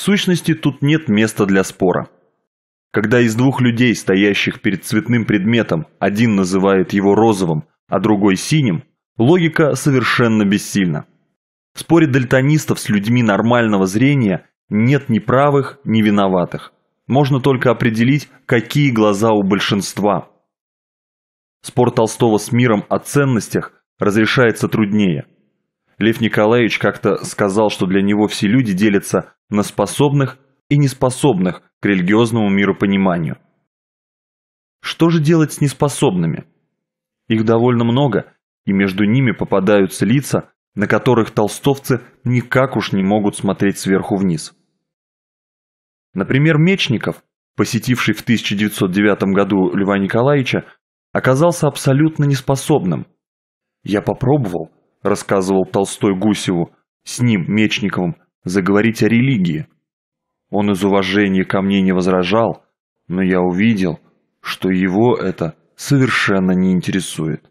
В сущности, тут нет места для спора. Когда из двух людей, стоящих перед цветным предметом, один называет его розовым, а другой синим, логика совершенно бессильна. В споре дальтонистов с людьми нормального зрения нет ни правых, ни виноватых. Можно только определить, какие глаза у большинства. Спор Толстого с миром о ценностях разрешается труднее – Лев Николаевич как-то сказал, что для него все люди делятся на способных и неспособных к религиозному миропониманию. Что же делать с неспособными? Их довольно много, и между ними попадаются лица, на которых толстовцы никак уж не могут смотреть сверху вниз. Например, Мечников, посетивший в 1909 году Льва Николаевича, оказался абсолютно неспособным. Я попробовал, – рассказывал Толстой Гусеву, с ним, Мечниковым, заговорить о религии. Он из уважения ко мне не возражал, но я увидел, что его это совершенно не интересует.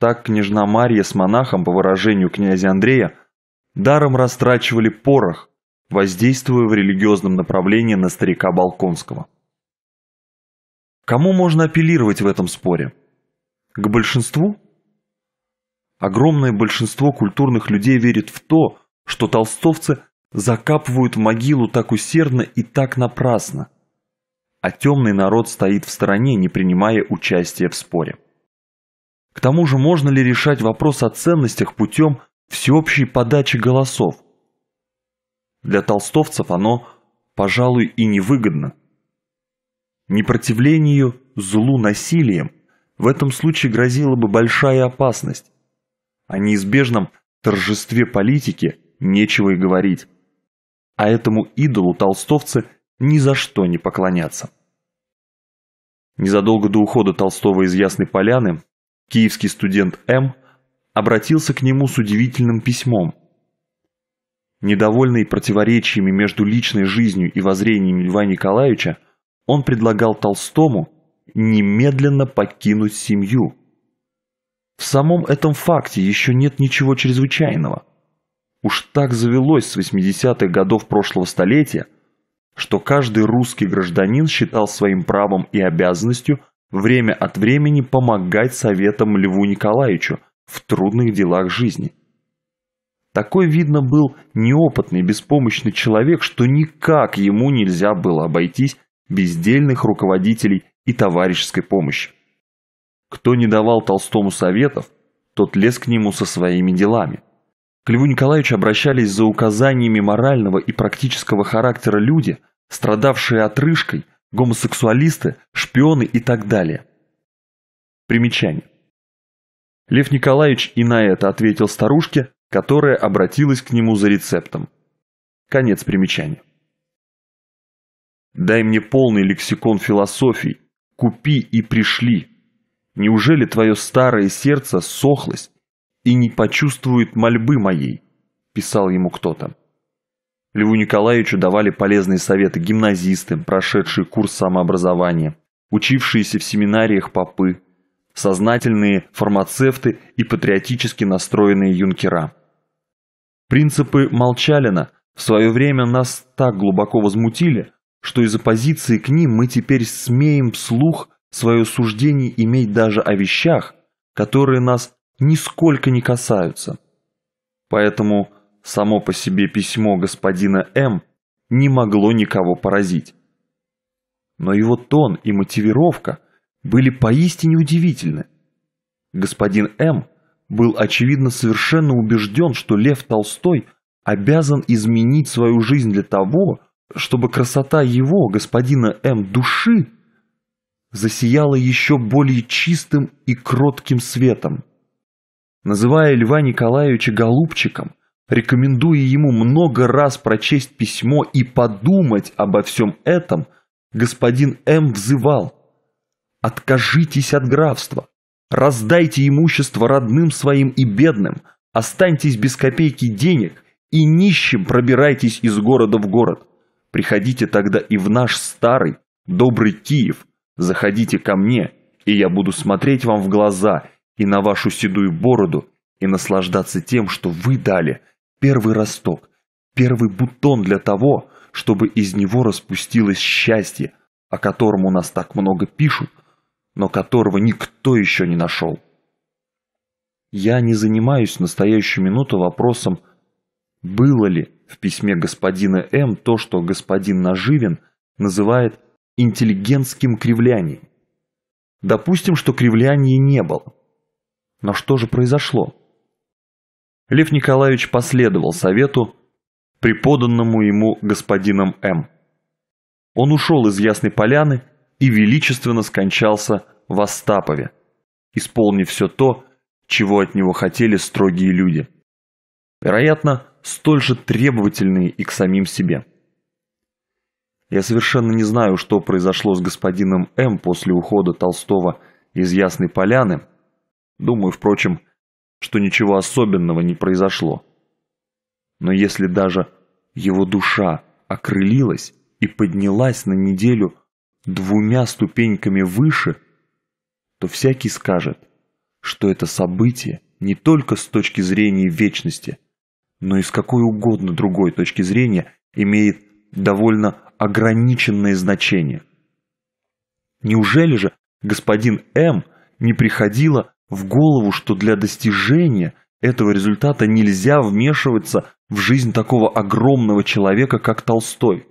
Так княжна Марья с монахом, по выражению князя Андрея, даром растрачивали порох, воздействуя в религиозном направлении на старика Балконского. Кому можно апеллировать в этом споре? К большинству? Огромное большинство культурных людей верит в то, что толстовцы закапывают в могилу так усердно и так напрасно. А темный народ стоит в стороне, не принимая участия в споре. К тому же можно ли решать вопрос о ценностях путем всеобщей подачи голосов? Для толстовцев оно, пожалуй, и невыгодно. Непротивлению злу насилием в этом случае грозила бы большая опасность. О неизбежном торжестве политики нечего и говорить. А этому идолу толстовцы ни за что не поклонятся. Незадолго до ухода Толстого из Ясной Поляны киевский студент М обратился к нему с удивительным письмом. Недовольный противоречиями между личной жизнью и воззрениями Льва Николаевича, он предлагал Толстому немедленно покинуть семью, в самом этом факте еще нет ничего чрезвычайного. Уж так завелось с 80-х годов прошлого столетия, что каждый русский гражданин считал своим правом и обязанностью время от времени помогать советам Льву Николаевичу в трудных делах жизни. Такой, видно, был неопытный, беспомощный человек, что никак ему нельзя было обойтись без дельных руководителей и товарищеской помощи. Кто не давал Толстому советов, тот лез к нему со своими делами. К Льву Николаевичу обращались за указаниями морального и практического характера люди, страдавшие отрыжкой, гомосексуалисты, шпионы и так далее. Примечание. Лев Николаевич и на это ответил старушке, которая обратилась к нему за рецептом. Конец примечания. «Дай мне полный лексикон философий, купи и пришли», Неужели твое старое сердце сохлось и не почувствует мольбы моей?» – писал ему кто-то. Льву Николаевичу давали полезные советы гимназисты, прошедшие курс самообразования, учившиеся в семинариях попы, сознательные фармацевты и патриотически настроенные юнкера. Принципы Молчалина в свое время нас так глубоко возмутили, что из оппозиции к ним мы теперь смеем вслух свое суждение иметь даже о вещах, которые нас нисколько не касаются. Поэтому само по себе письмо господина М не могло никого поразить. Но его тон и мотивировка были поистине удивительны. Господин М был очевидно совершенно убежден, что Лев Толстой обязан изменить свою жизнь для того, чтобы красота его, господина М, души, засияла еще более чистым и кротким светом. Называя Льва Николаевича голубчиком, рекомендуя ему много раз прочесть письмо и подумать обо всем этом, господин М. взывал «Откажитесь от графства, раздайте имущество родным своим и бедным, останьтесь без копейки денег и нищим пробирайтесь из города в город. Приходите тогда и в наш старый, добрый Киев, Заходите ко мне, и я буду смотреть вам в глаза и на вашу седую бороду, и наслаждаться тем, что вы дали первый росток, первый бутон для того, чтобы из него распустилось счастье, о котором у нас так много пишут, но которого никто еще не нашел. Я не занимаюсь в настоящую минуту вопросом, было ли в письме господина М то, что господин Наживин называет интеллигентским кривлянием. Допустим, что кривляния не было. Но что же произошло? Лев Николаевич последовал совету, преподанному ему господином М. Он ушел из Ясной Поляны и величественно скончался в Остапове, исполнив все то, чего от него хотели строгие люди. Вероятно, столь же требовательные и к самим себе. Я совершенно не знаю, что произошло с господином М. после ухода Толстого из Ясной Поляны. Думаю, впрочем, что ничего особенного не произошло. Но если даже его душа окрылилась и поднялась на неделю двумя ступеньками выше, то всякий скажет, что это событие не только с точки зрения вечности, но и с какой угодно другой точки зрения имеет довольно ограниченное значение. Неужели же господин М не приходило в голову, что для достижения этого результата нельзя вмешиваться в жизнь такого огромного человека, как Толстой?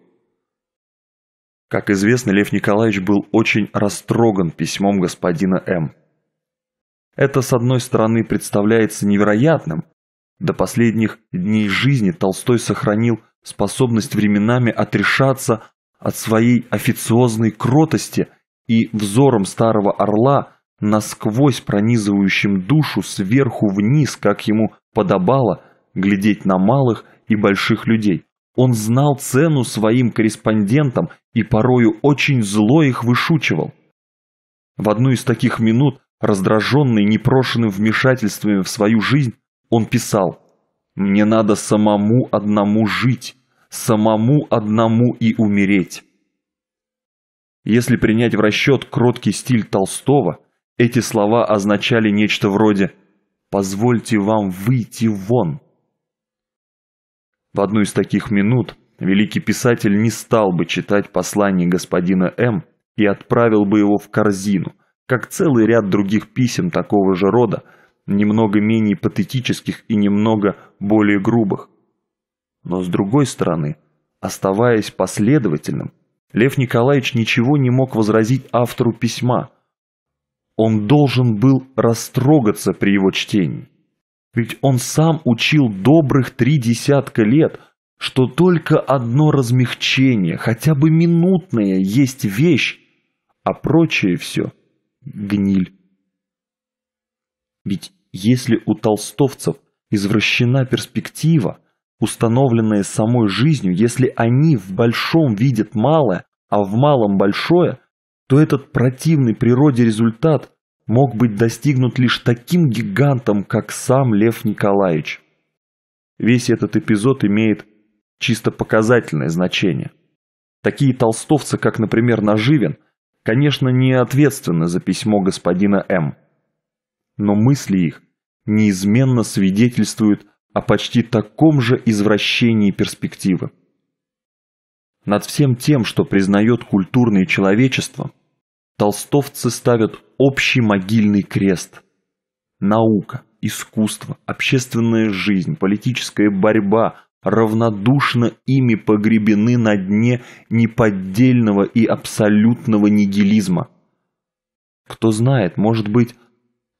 Как известно, Лев Николаевич был очень растроган письмом господина М. Это, с одной стороны, представляется невероятным. До последних дней жизни Толстой сохранил способность временами отрешаться от своей официозной кротости и взором старого орла, насквозь пронизывающим душу сверху вниз, как ему подобало, глядеть на малых и больших людей. Он знал цену своим корреспондентам и порою очень зло их вышучивал. В одну из таких минут, раздраженный непрошенным вмешательствами в свою жизнь, он писал «Мне надо самому одному жить, самому одному и умереть. Если принять в расчет кроткий стиль Толстого, эти слова означали нечто вроде «позвольте вам выйти вон». В одну из таких минут великий писатель не стал бы читать послание господина М и отправил бы его в корзину, как целый ряд других писем такого же рода, немного менее патетических и немного более грубых, но с другой стороны, оставаясь последовательным, Лев Николаевич ничего не мог возразить автору письма. Он должен был растрогаться при его чтении. Ведь он сам учил добрых три десятка лет, что только одно размягчение, хотя бы минутное, есть вещь, а прочее все – гниль. Ведь если у толстовцев извращена перспектива – установленные самой жизнью, если они в большом видят малое, а в малом большое, то этот противный природе результат мог быть достигнут лишь таким гигантом, как сам Лев Николаевич. Весь этот эпизод имеет чисто показательное значение. Такие толстовцы, как, например, Наживин, конечно, не ответственны за письмо господина М. Но мысли их неизменно свидетельствуют о почти таком же извращении перспективы. Над всем тем, что признает культурное человечество, толстовцы ставят общий могильный крест. Наука, искусство, общественная жизнь, политическая борьба равнодушно ими погребены на дне неподдельного и абсолютного нигилизма. Кто знает, может быть,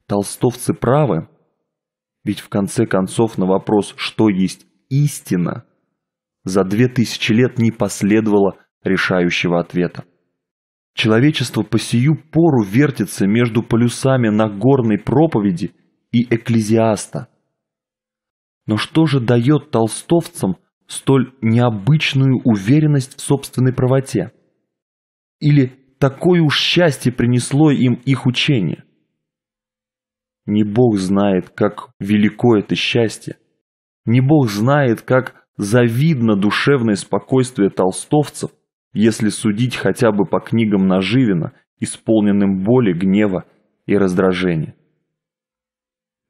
толстовцы правы – ведь в конце концов на вопрос, что есть истина, за две тысячи лет не последовало решающего ответа. Человечество по сию пору вертится между полюсами Нагорной проповеди и Экклезиаста. Но что же дает толстовцам столь необычную уверенность в собственной правоте? Или такое уж счастье принесло им их учение? Не Бог знает, как велико это счастье. Не Бог знает, как завидно душевное спокойствие толстовцев, если судить хотя бы по книгам Наживина, исполненным боли, гнева и раздражения.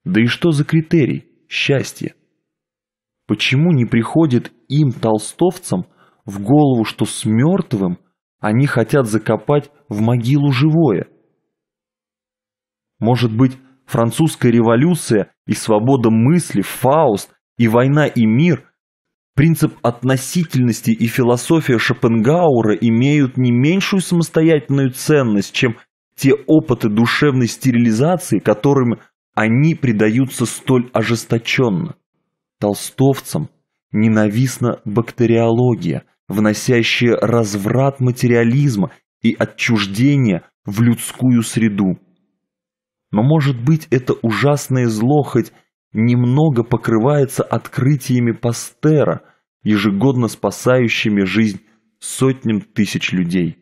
Да и что за критерий счастья? Почему не приходит им, толстовцам, в голову, что с мертвым они хотят закопать в могилу живое? Может быть, французская революция и свобода мысли, Фауст и война и мир, принцип относительности и философия Шопенгауэра имеют не меньшую самостоятельную ценность, чем те опыты душевной стерилизации, которым они предаются столь ожесточенно. Толстовцам ненавистна бактериология, вносящая разврат материализма и отчуждение в людскую среду. Но, может быть, это ужасное зло хоть немного покрывается открытиями Пастера, ежегодно спасающими жизнь сотням тысяч людей.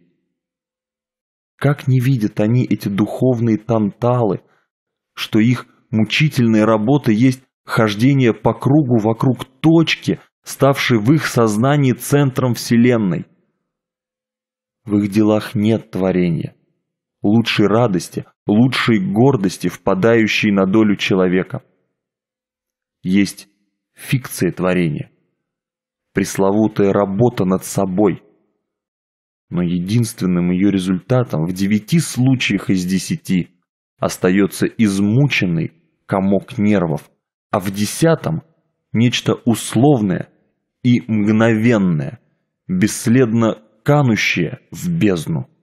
Как не видят они эти духовные танталы, что их мучительной работа есть хождение по кругу вокруг точки, ставшей в их сознании центром Вселенной. В их делах нет творения, лучшей радости, лучшей гордости, впадающей на долю человека. Есть фикция творения, пресловутая работа над собой. Но единственным ее результатом в девяти случаях из десяти остается измученный комок нервов, а в десятом – нечто условное и мгновенное, бесследно канущее в бездну.